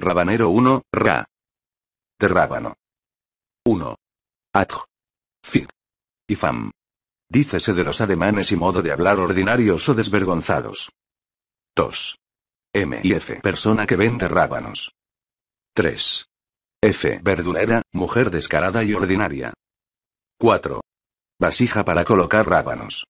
Rabanero 1, Ra. Terrábano. 1. Adj. Fig. Y fam. Dícese de los alemanes y modo de hablar ordinarios o desvergonzados. 2. M y F. Persona que vende rábanos. 3. F. Verdulera, mujer descarada y ordinaria. 4. Vasija para colocar rábanos.